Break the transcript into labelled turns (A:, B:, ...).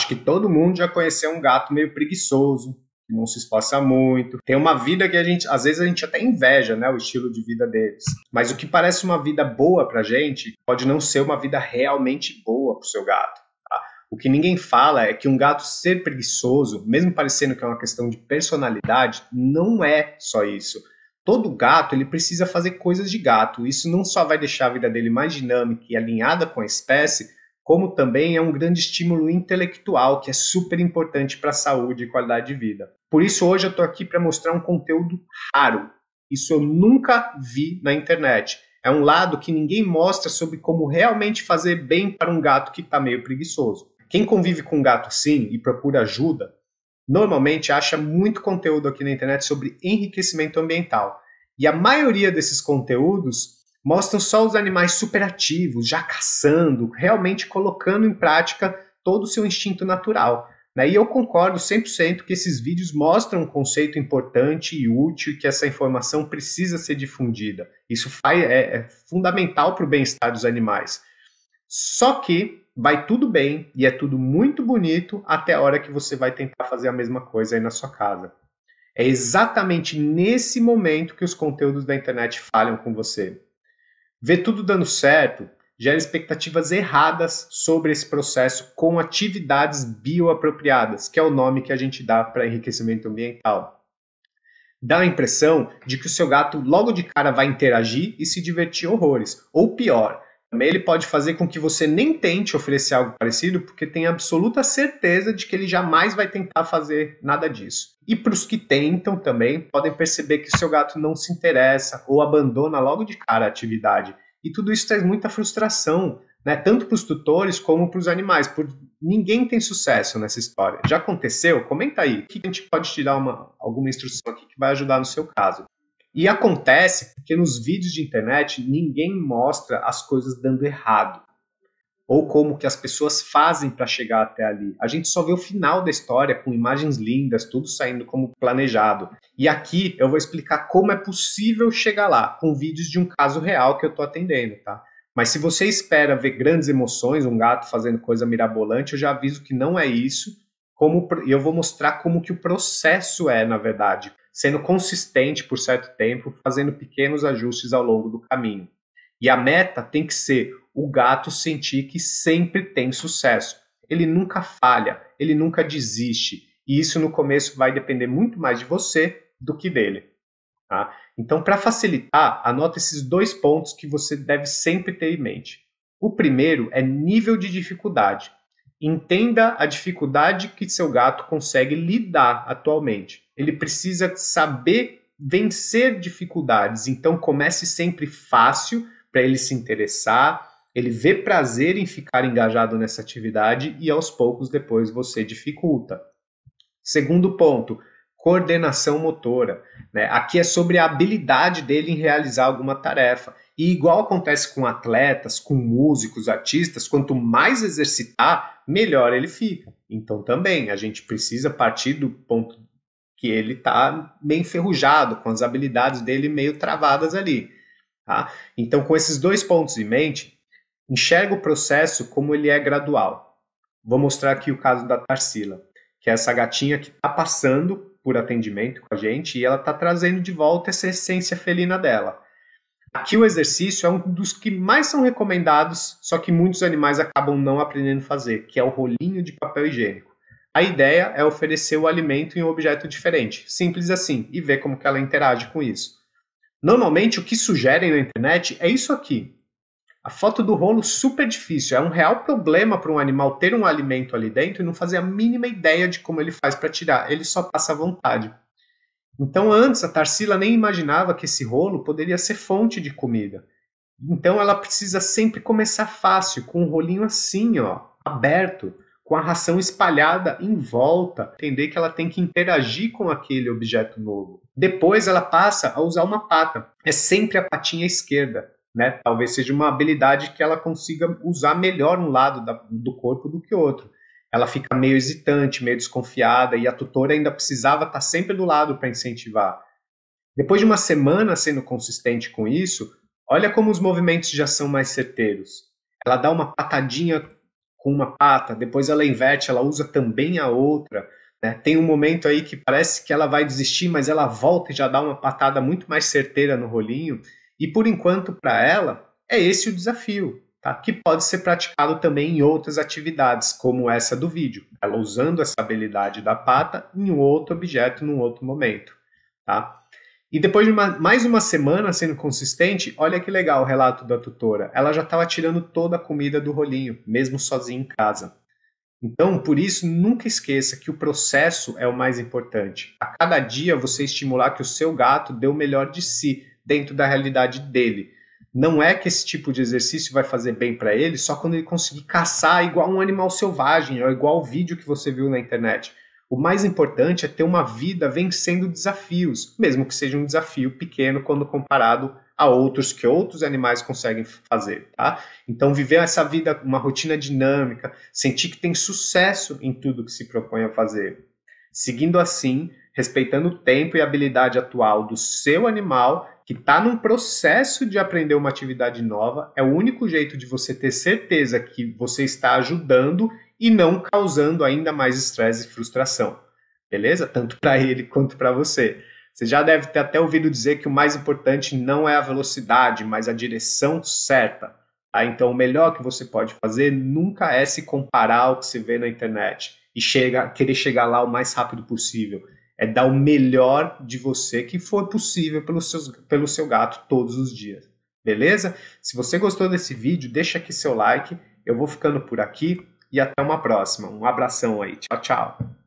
A: acho que todo mundo já conheceu um gato meio preguiçoso, que não se esforça muito. Tem uma vida que a gente, às vezes a gente até inveja, né, o estilo de vida deles. Mas o que parece uma vida boa pra gente, pode não ser uma vida realmente boa pro seu gato. Tá? O que ninguém fala é que um gato ser preguiçoso, mesmo parecendo que é uma questão de personalidade, não é só isso todo gato ele precisa fazer coisas de gato. Isso não só vai deixar a vida dele mais dinâmica e alinhada com a espécie, como também é um grande estímulo intelectual, que é super importante para a saúde e qualidade de vida. Por isso, hoje eu estou aqui para mostrar um conteúdo raro. Isso eu nunca vi na internet. É um lado que ninguém mostra sobre como realmente fazer bem para um gato que está meio preguiçoso. Quem convive com um gato sim e procura ajuda, normalmente acha muito conteúdo aqui na internet sobre enriquecimento ambiental. E a maioria desses conteúdos mostram só os animais superativos, já caçando, realmente colocando em prática todo o seu instinto natural. Né? E eu concordo 100% que esses vídeos mostram um conceito importante e útil e que essa informação precisa ser difundida. Isso é, é fundamental para o bem-estar dos animais. Só que vai tudo bem e é tudo muito bonito até a hora que você vai tentar fazer a mesma coisa aí na sua casa. É exatamente nesse momento que os conteúdos da internet falham com você Ver tudo dando certo gera expectativas erradas sobre esse processo com atividades bioapropriadas, que é o nome que a gente dá para enriquecimento ambiental. Dá a impressão de que o seu gato logo de cara vai interagir e se divertir horrores, ou pior, ele pode fazer com que você nem tente oferecer algo parecido, porque tem absoluta certeza de que ele jamais vai tentar fazer nada disso. E para os que tentam também, podem perceber que o seu gato não se interessa ou abandona logo de cara a atividade. E tudo isso traz muita frustração, né? tanto para os tutores como para os animais. Por... Ninguém tem sucesso nessa história. Já aconteceu? Comenta aí. O que a gente pode te dar uma, alguma instrução aqui que vai ajudar no seu caso? E acontece porque nos vídeos de internet ninguém mostra as coisas dando errado ou como que as pessoas fazem para chegar até ali. A gente só vê o final da história com imagens lindas, tudo saindo como planejado. E aqui eu vou explicar como é possível chegar lá com vídeos de um caso real que eu estou atendendo, tá? Mas se você espera ver grandes emoções, um gato fazendo coisa mirabolante, eu já aviso que não é isso. Como eu vou mostrar como que o processo é, na verdade, sendo consistente por certo tempo, fazendo pequenos ajustes ao longo do caminho. E a meta tem que ser o gato sentir que sempre tem sucesso. Ele nunca falha, ele nunca desiste. E isso no começo vai depender muito mais de você do que dele. Tá? Então, para facilitar, anota esses dois pontos que você deve sempre ter em mente. O primeiro é nível de dificuldade. Entenda a dificuldade que seu gato consegue lidar atualmente. Ele precisa saber vencer dificuldades, então comece sempre fácil para ele se interessar, ele vê prazer em ficar engajado nessa atividade e aos poucos depois você dificulta. Segundo ponto, coordenação motora. Né? Aqui é sobre a habilidade dele em realizar alguma tarefa. E igual acontece com atletas, com músicos, artistas, quanto mais exercitar, melhor ele fica. Então também a gente precisa partir do ponto que ele está meio enferrujado, com as habilidades dele meio travadas ali. Tá? Então, com esses dois pontos em mente, enxerga o processo como ele é gradual. Vou mostrar aqui o caso da Tarsila, que é essa gatinha que está passando por atendimento com a gente e ela está trazendo de volta essa essência felina dela. Aqui o exercício é um dos que mais são recomendados, só que muitos animais acabam não aprendendo a fazer, que é o rolinho de papel higiênico. A ideia é oferecer o alimento em um objeto diferente, simples assim, e ver como que ela interage com isso. Normalmente o que sugerem na internet é isso aqui. A foto do rolo super difícil, é um real problema para um animal ter um alimento ali dentro e não fazer a mínima ideia de como ele faz para tirar, ele só passa à vontade. Então, antes, a Tarsila nem imaginava que esse rolo poderia ser fonte de comida. Então, ela precisa sempre começar fácil, com um rolinho assim, ó, aberto, com a ração espalhada em volta, entender que ela tem que interagir com aquele objeto novo. Depois, ela passa a usar uma pata, é sempre a patinha esquerda. Né? Talvez seja uma habilidade que ela consiga usar melhor um lado da, do corpo do que o outro ela fica meio hesitante, meio desconfiada, e a tutora ainda precisava estar tá sempre do lado para incentivar. Depois de uma semana sendo consistente com isso, olha como os movimentos já são mais certeiros. Ela dá uma patadinha com uma pata, depois ela inverte, ela usa também a outra. Né? Tem um momento aí que parece que ela vai desistir, mas ela volta e já dá uma patada muito mais certeira no rolinho. E por enquanto, para ela, é esse o desafio tá? que pode ser praticado também em outras atividades, como essa do vídeo, ela usando essa habilidade da pata em outro objeto, num outro momento. Tá? E depois de uma, mais uma semana sendo consistente, olha que legal o relato da tutora. Ela já estava tirando toda a comida do rolinho, mesmo sozinha em casa. Então, por isso, nunca esqueça que o processo é o mais importante. A cada dia você estimular que o seu gato dê o melhor de si dentro da realidade dele. Não é que esse tipo de exercício vai fazer bem para ele só quando ele conseguir caçar igual um animal selvagem ou igual o vídeo que você viu na internet. O mais importante é ter uma vida vencendo desafios, mesmo que seja um desafio pequeno quando comparado a outros que outros animais conseguem fazer, tá? Então viver essa vida, uma rotina dinâmica, sentir que tem sucesso em tudo que se propõe a fazer, seguindo assim, respeitando o tempo e habilidade atual do seu animal que está num processo de aprender uma atividade nova, é o único jeito de você ter certeza que você está ajudando e não causando ainda mais estresse e frustração. Beleza? Tanto para ele quanto para você. Você já deve ter até ouvido dizer que o mais importante não é a velocidade, mas a direção certa. Tá? Então, o melhor que você pode fazer nunca é se comparar ao que se vê na internet e chega, querer chegar lá o mais rápido possível. É dar o melhor de você que for possível pelo, seus, pelo seu gato todos os dias. Beleza? Se você gostou desse vídeo, deixa aqui seu like. Eu vou ficando por aqui e até uma próxima. Um abração aí. Tchau, tchau.